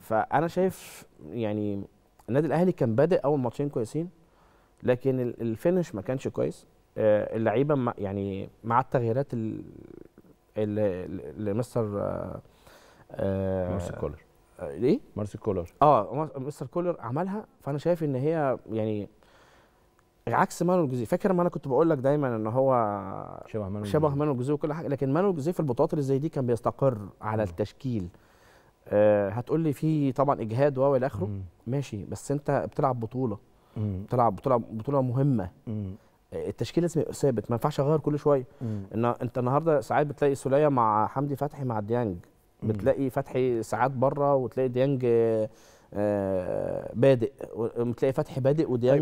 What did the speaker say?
فانا شايف يعني النادي الاهلي كان بادئ اول ماتشين كويسين لكن الفينش ما كانش كويس آه، اللعيبه يعني مع التغييرات اللي مستر آه، آه، مارسيل كولر ايه مارسيل كولر اه مستر كولر عملها فانا شايف ان هي يعني عكس مانو جوزيه فاكر ما انا كنت بقول لك دايما ان هو شبه مانو شبه مانو جوزيه وكل حاجه لكن مانو جوزيه في البطولات اللي زي دي كان بيستقر على التشكيل آه، هتقول لي في طبعا اجهاد و الى اخره ماشي بس انت بتلعب بطوله مم. بتلعب بطوله بطوله مهمه مم. التشكيل لازم يبقى ثابت ما ينفعش اغير كل شويه ان انت النهارده ساعات بتلاقي سوليه مع حمدي فتحي مع ديانج بتلاقي فتحي ساعات بره وتلاقي ديانج آه بادئ وتلاقي فتحي بادئ وديانج